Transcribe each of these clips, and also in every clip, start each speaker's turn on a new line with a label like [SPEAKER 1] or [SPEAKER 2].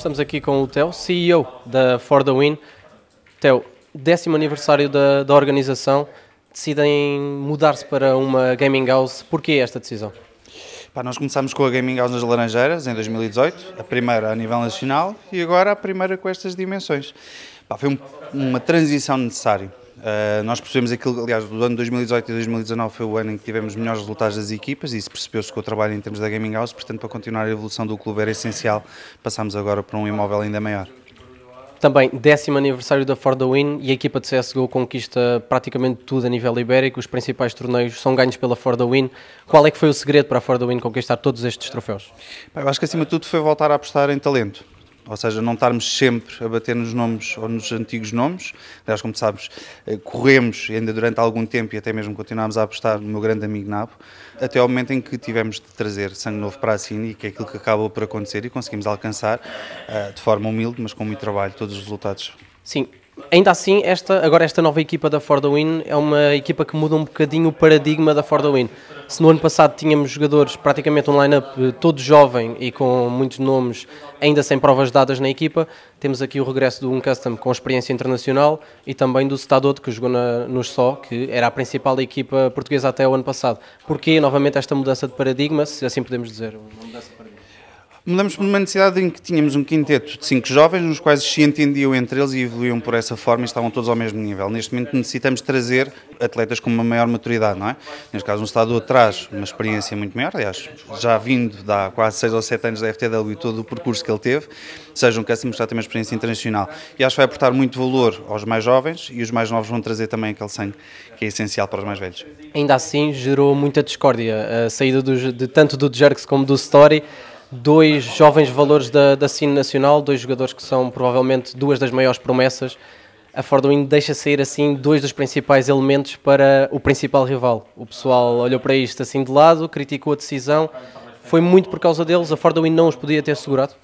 [SPEAKER 1] Estamos aqui com o Theo, CEO da For the Win. Theo, décimo aniversário da, da organização, decidem mudar-se para uma gaming house. Porquê esta decisão?
[SPEAKER 2] Pá, nós começámos com a Gaming House nas Laranjeiras em 2018, a primeira a nível nacional e agora a primeira com estas dimensões. Pá, foi um, uma transição necessária. Uh, nós percebemos aquilo, aliás, do ano 2018 e 2019 foi o ano em que tivemos melhores resultados das equipas e isso percebeu-se com o trabalho em termos da Gaming House, portanto, para continuar a evolução do clube era essencial passamos agora para um imóvel ainda maior. Também, décimo aniversário da Ford Win e a equipa de CSGO conquista
[SPEAKER 1] praticamente tudo a nível ibérico, os principais torneios são ganhos pela Ford Win. Qual é que foi o segredo para a Ford
[SPEAKER 2] Win conquistar todos estes troféus? Bem, eu acho que acima de tudo foi voltar a apostar em talento ou seja, não estarmos sempre a bater nos nomes ou nos antigos nomes. Aliás, como sabes, eh, corremos ainda durante algum tempo e até mesmo continuámos a apostar no meu grande amigo Nabo, até ao momento em que tivemos de trazer sangue novo para a Cine, que é aquilo que acabou por acontecer e conseguimos alcançar eh, de forma humilde, mas com muito trabalho, todos os resultados. Sim, Ainda assim, esta, agora esta nova equipa da Ford
[SPEAKER 1] Win é uma equipa que muda um bocadinho o paradigma da Ford Win. Se no ano passado tínhamos jogadores, praticamente um line-up eh, todo jovem e com muitos nomes ainda sem provas dadas na equipa, temos aqui o regresso do um custom com experiência internacional e também do Stadot, que jogou na, nos Só, que era a principal equipa portuguesa até o ano passado. Porquê, novamente, esta mudança de paradigma, se assim podemos dizer? Uma mudança de paradigma.
[SPEAKER 2] Mudamos por uma necessidade em que tínhamos um quinteto de cinco jovens, nos quais se entendiam entre eles e evoluíam por essa forma e estavam todos ao mesmo nível. Neste momento necessitamos trazer atletas com uma maior maturidade, não é? Neste caso, um estado traz uma experiência muito maior, aliás, já vindo de há quase seis ou sete anos da FTW e todo o percurso que ele teve, seja um Cássimo já tem uma experiência internacional. E acho que vai aportar muito valor aos mais jovens e os mais novos vão trazer também aquele sangue que é essencial para os mais velhos.
[SPEAKER 1] Ainda assim, gerou muita discórdia a saída do, de, tanto do Jerks como do Story dois jovens valores da, da cine nacional, dois jogadores que são provavelmente duas das maiores promessas. A Ford Wing deixa sair assim dois dos principais elementos para o principal rival. O pessoal olhou para isto assim de lado, criticou a decisão.
[SPEAKER 2] Foi muito por causa deles, a Ford Wing não os podia ter segurado.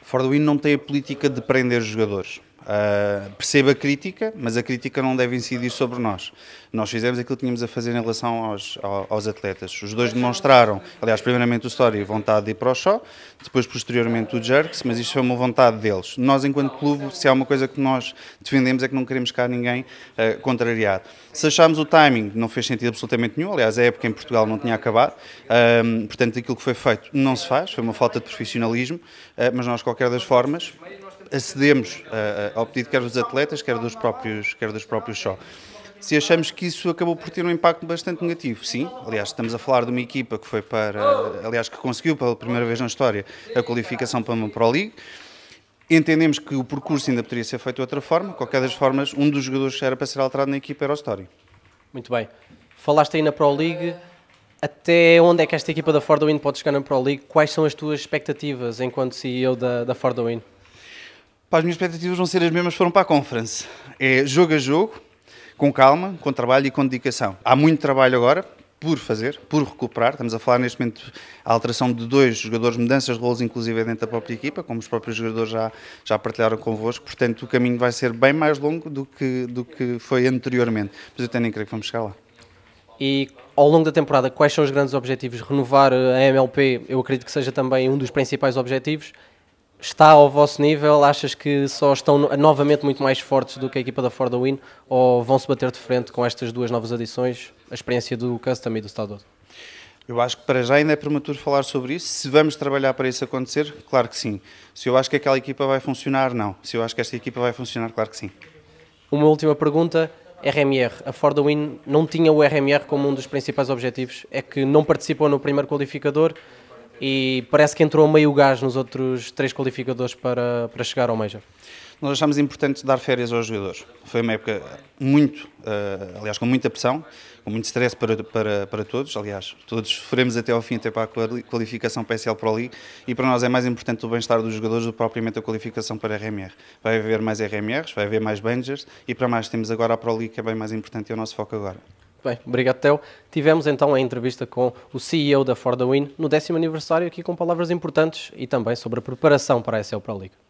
[SPEAKER 2] A Ford Wing não tem a política de prender jogadores. Uh, a crítica, mas a crítica não deve incidir sobre nós. Nós fizemos aquilo que tínhamos a fazer em relação aos, aos atletas. Os dois demonstraram, aliás, primeiramente o Story, vontade de ir para o show, depois, posteriormente, o Jerks, mas isto foi uma vontade deles. Nós, enquanto clube, se há uma coisa que nós defendemos é que não queremos cá ninguém uh, ah, contrariado. Se acharmos o timing, não fez sentido absolutamente nenhum, aliás, a época em Portugal não tinha acabado, uh, portanto, aquilo que foi feito não se faz, foi uma falta de profissionalismo, ah, mas nós, de qualquer das formas, acedemos ao pedido quer dos atletas, quer dos próprios, quer dos próprios só. Se achamos que isso acabou por ter um impacto bastante negativo, sim. Aliás, estamos a falar de uma equipa que foi para, aliás, que conseguiu pela primeira vez na história a qualificação para uma Pro League. Entendemos que o percurso ainda poderia ser feito de outra forma. Qualquer das formas, um dos jogadores que era para ser alterado na equipa era o Story. Muito bem. Falaste aí na Pro League. Até onde é que esta equipa da
[SPEAKER 1] Ford Win pode chegar na Pro League? Quais são as tuas expectativas enquanto CEO da, da Ford Win?
[SPEAKER 2] Pá, as minhas expectativas vão ser as mesmas que foram para a conference. É jogo a jogo, com calma, com trabalho e com dedicação. Há muito trabalho agora por fazer, por recuperar. Estamos a falar neste momento a alteração de dois jogadores, mudanças de roles, inclusive dentro da própria equipa, como os próprios jogadores já, já partilharam convosco. Portanto, o caminho vai ser bem mais longo do que, do que foi anteriormente. Mas eu tenho nem creio que vamos chegar lá. E ao longo da temporada, quais são os grandes objetivos? Renovar
[SPEAKER 1] a MLP, eu acredito que seja também um dos principais objetivos está ao vosso nível? Achas que só estão novamente muito mais fortes do que a equipa da Ford Win ou vão se bater de frente
[SPEAKER 2] com estas duas novas adições? A experiência do Custom e do Stador? Eu acho que para já ainda é prematuro falar sobre isso. Se vamos trabalhar para isso acontecer, claro que sim. Se eu acho que aquela equipa vai funcionar, não. Se eu acho que esta equipa vai funcionar, claro que sim. Uma última pergunta. RMR.
[SPEAKER 1] A Ford Win não tinha o RMR como um dos principais objetivos. É que não participou no primeiro qualificador e parece que entrou meio gás nos outros três qualificadores para, para chegar
[SPEAKER 2] ao Major. Nós achamos importante dar férias aos jogadores. Foi uma época muito, eh, aliás, com muita pressão, com muito stress para, para, para todos. Aliás, todos sofremos até ao fim, até para a qualificação PSL Pro League. E para nós é mais importante o bem-estar dos jogadores do que propriamente a qualificação para a RMR. Vai haver mais RMRs, vai haver mais Bangers e para mais temos agora a Pro League, que é bem mais importante e é o nosso foco agora bem, obrigado, Theo. Tivemos então a entrevista com o CEO da Ford Win
[SPEAKER 1] no décimo aniversário, aqui com palavras importantes e também sobre a preparação para a SL Pro League.